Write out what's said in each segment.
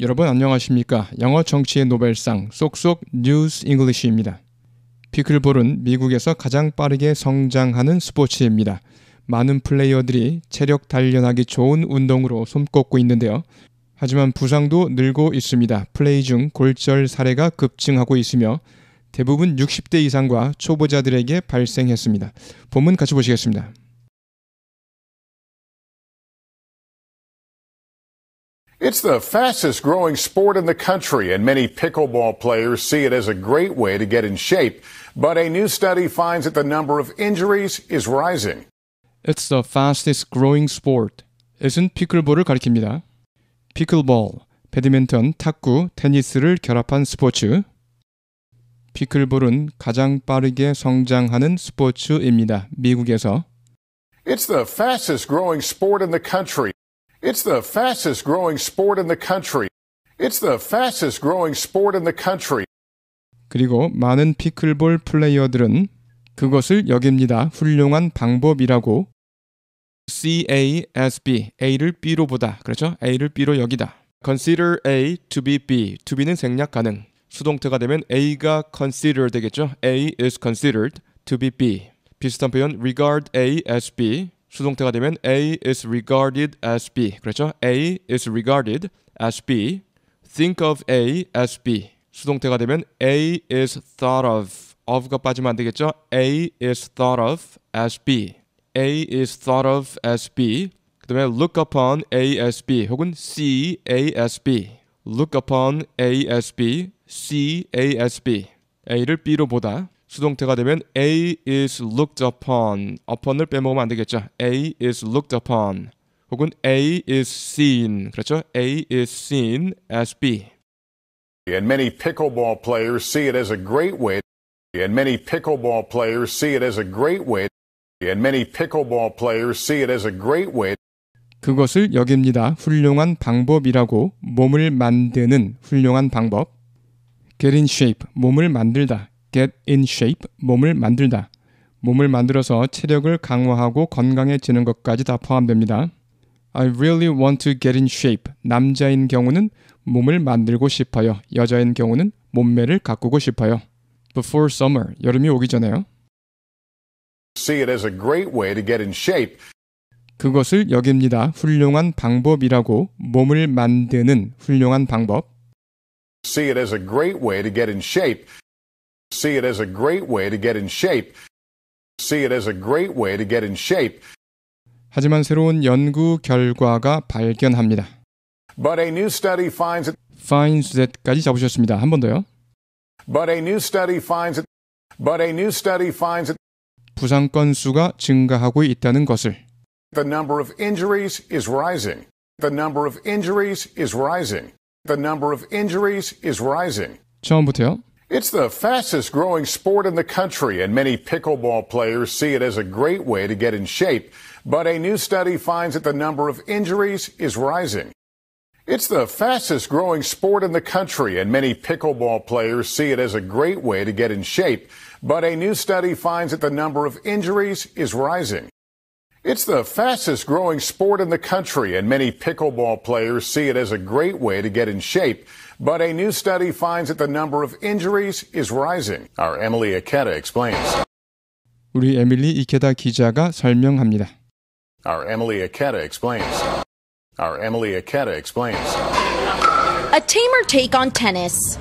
여러분 안녕하십니까? 영어 정치의 노벨상 쏙쏙 뉴스 잉글리시입니다. 피클볼은 미국에서 가장 빠르게 성장하는 스포츠입니다. 많은 플레이어들이 체력 단련하기 좋은 운동으로 손꼽고 있는데요. 하지만 부상도 늘고 있습니다. 플레이 중 골절 사례가 급증하고 있으며 대부분 60대 이상과 초보자들에게 발생했습니다. 본문 같이 보시겠습니다. It's the fastest growing sport in the country, and many pickleball players see it as a great way to get in shape. But a new study finds that the number of injuries is rising. It's the fastest growing sport. Isn't pickleball을 가리킵니다. Pickleball, 배드민턴, 탁구, 테니스를 결합한 스포츠. 피클볼은 가장 빠르게 성장하는 스포츠입니다. 미국에서. It's the fastest growing sport in the country. It's the fastest growing sport in the country. It's the fastest growing sport in the country. 그리고 많은 피클볼 플레이어들은 그것을 여깁니다. 훌륭한 방법이라고 CASB A를 B로 보다. 그렇죠? A를 B로 여기다. consider A to be B. to be는 생략 가능. 수동태가 되면 A가 consider 되겠죠? A is considered to be B. 비슷한 표현 regard A as B. 수동태가 되면 A is regarded as B. 그렇죠? A is regarded as B. Think of A as B. 수동태가 되면 A is thought of. of가 빠지면 안 되겠죠? A is thought of as B. A is thought of as B. 그 다음에 look upon A as B 혹은 see A as B. look upon A as B, see A as B. A를 B로 보다. 수동태가 되면 A is looked upon. upon을 빼먹으면 안 되겠죠. A is looked upon. 혹은 A is seen. 그렇죠? A is seen as B. And many pickleball players see it as a great way. And many pickleball players see it as a great way. And many pickleball players see it as a great way. 그것을 여깁니다. 훌륭한 방법이라고 몸을 만드는 훌륭한 방법. Get in shape. 몸을 만들다. get in shape, 몸을 만들다. 몸을 만들어서 체력을 강화하고 건강해지는 것까지 다 포함됩니다. I really want to get in shape. 남자인 경우는 몸을 만들고 싶어요. 여자인 경우는 몸매를 가꾸고 싶어요. Before summer, 여름이 오기 전에요. See it as a great way to get in shape. 그것을 여깁니다. 훌륭한 방법이라고 몸을 만드는 훌륭한 방법. See it as a great way to get in shape. see it as a great way to get in shape. see it as a great way to get in shape. 하지만 새로운 연구 결과가 발견합니다. But a new study finds that finds that까지 잡으셨습니다. 한 번 더요. But a new study finds that But a new study finds that 부상 건수가 증가하고 있다는 것을 The number of injuries is rising. The number of injuries is rising. The number of injuries is rising. 처음부터요. It's the fastest growing sport in the country, and many pickleball players see it as a great way to get in shape. But a new study finds that the number of injuries is rising. It's the fastest growing sport in the country, and many pickleball players see it as a great way to get in shape. But a new study finds that the number of injuries is rising. It's the fastest growing sport in the country, and many pickleball players see it as a great way to get in shape. But a new study finds that the number of injuries is rising. Our Emily Ikeda explains. 우리 에밀리 이케다 기자가 설명합니다. Our Emily Ikeda explains. Our Emily Ikeda explains. A tamer take on tennis.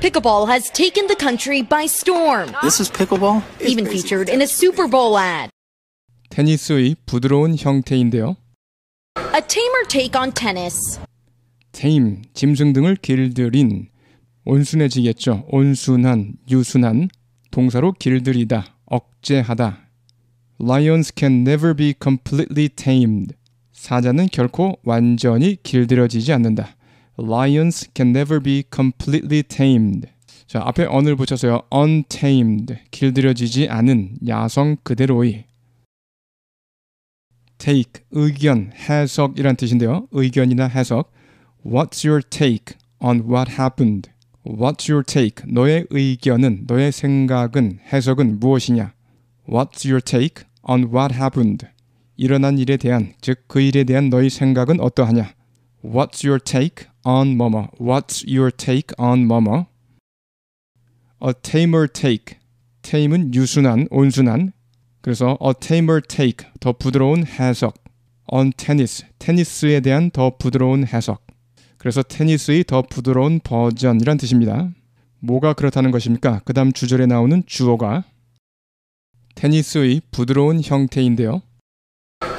Pickleball has taken the country by storm. This is pickleball? Even featured in a Super Bowl ad. 테니스의 부드러운 형태인데요. A tamer take on tennis. 테임, 짐승 등을 길들인 온순해지겠죠. 온순한, 유순한 동사로 길들이다, 억제하다. Lions can never be completely tamed. 사자는 결코 완전히 길들여지지 않는다. Lions can never be completely tamed. 자, 앞에 on을 붙여서요. untamed, 길들여지지 않은 야성 그대로의 take 의견, 해석 이란 뜻인데요. 의견이나 해석. What's your take on what happened? What's your take? 너의 의견은, 너의 생각은, 해석은 무엇이냐? What's your take on what happened? 일어난 일에 대한, 즉 그 일에 대한 너의 생각은 어떠하냐? What's your take on 뭐뭐? What's your take on 뭐뭐? A tamer take. tame은 유순한, 온순한, 그래서 a tamer take 더 부드러운 해석 on tennis 테니스에 대한 더 부드러운 해석 그래서 테니스의 더 부드러운 버전이란 뜻입니다. 뭐가 그렇다는 것입니까? 그 다음 주절에 나오는 주어가 테니스의 부드러운 형태인데요.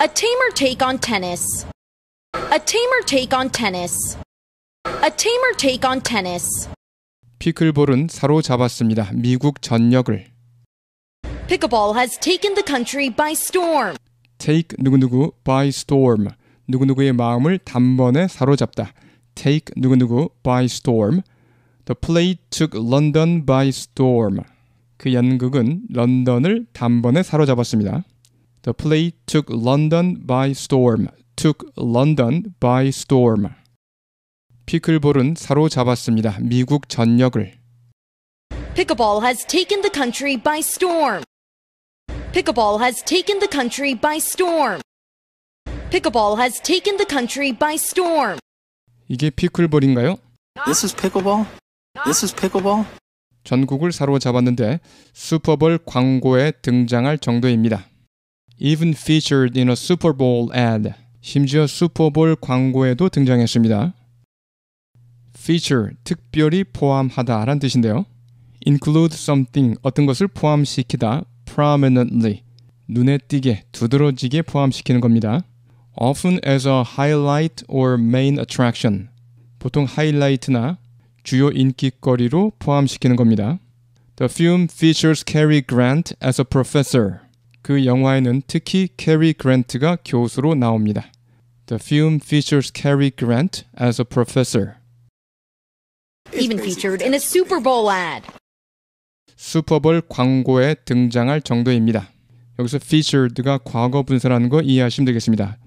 A tamer take on tennis. A tamer take on tennis. A tamer take on tennis. 피클볼은 사로잡았습니다. 미국 전역을. Pickleball has taken the country by storm. Take 누구누구 by storm. 누구누구의 마음을 단번에 사로잡다. Take 누구누구 by storm. The play took London by storm. 그 연극은 런던을 단번에 사로잡았습니다. The play took London by storm. took London by storm. 피클볼은 사로잡았습니다. 미국 전역을. Pickleball has taken the country by storm. Pickleball has taken the country by storm. Pickleball has taken the country by storm. 이게 피클볼인가요? This is pickleball. This is pickleball. 전국을 사로잡았는데 슈퍼볼 광고에 등장할 정도입니다. Even featured in a Super Bowl ad. 심지어 슈퍼볼 광고에도 등장했습니다. feature 특별히 포함하다란 뜻인데요. include something 어떤 것을 포함시키다 prominently 눈에 띄게 두드러지게 포함시키는 겁니다. often as a highlight or main attraction 보통 하이라이트나 주요 인기거리로 포함시키는 겁니다. The film features Cary Grant as a professor. 그 영화에는 특히 Cary Grant가 교수로 나옵니다. The film features Cary Grant as a professor. Even featured in a Super Bowl ad. 슈퍼볼 광고에 등장할 정도입니다. 여기서 featured가 과거 분사라는 거 이해하시면 되겠습니다.